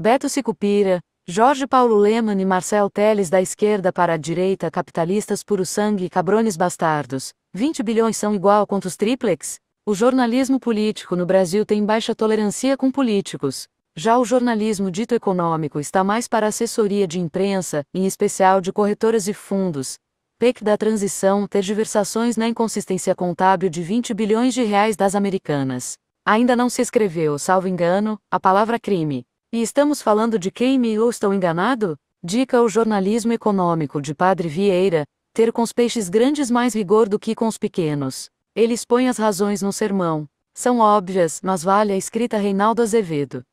Beto Sicupira, Jorge Paulo Leman e Marcel Teles da esquerda para a direita capitalistas puro sangue e cabrones bastardos. 20 bilhões são igual quanto os triplex? O jornalismo político no Brasil tem baixa tolerância com políticos. Já o jornalismo dito econômico está mais para assessoria de imprensa, em especial de corretoras e fundos. PEC da transição, ter diversações na inconsistência contábil de 20 bilhões de reais das americanas. Ainda não se escreveu, salvo engano, a palavra crime. E estamos falando de crime ou estou enganado? Dica o jornalismo econômico de Padre Vieira, ter com os peixes grandes mais vigor do que com os pequenos. Ele expõe as razões no sermão. São óbvias, mas vale a escrita Reinaldo Azevedo.